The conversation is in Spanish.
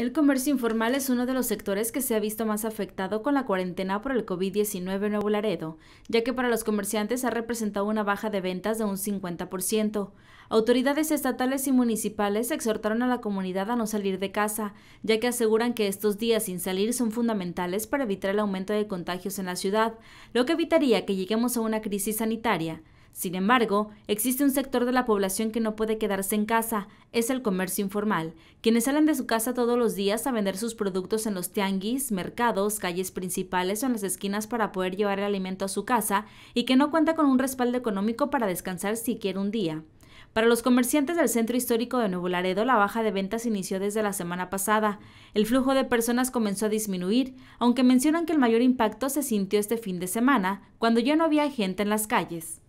El comercio informal es uno de los sectores que se ha visto más afectado con la cuarentena por el COVID-19 en Nuevo Laredo, ya que para los comerciantes ha representado una baja de ventas de un 50%. Autoridades estatales y municipales exhortaron a la comunidad a no salir de casa, ya que aseguran que estos días sin salir son fundamentales para evitar el aumento de contagios en la ciudad, lo que evitaría que lleguemos a una crisis sanitaria. Sin embargo, existe un sector de la población que no puede quedarse en casa, es el comercio informal, quienes salen de su casa todos los días a vender sus productos en los tianguis, mercados, calles principales o en las esquinas para poder llevar el alimento a su casa y que no cuenta con un respaldo económico para descansar siquiera un día. Para los comerciantes del centro histórico de Nuevo Laredo, la baja de ventas inició desde la semana pasada. El flujo de personas comenzó a disminuir, aunque mencionan que el mayor impacto se sintió este fin de semana, cuando ya no había gente en las calles.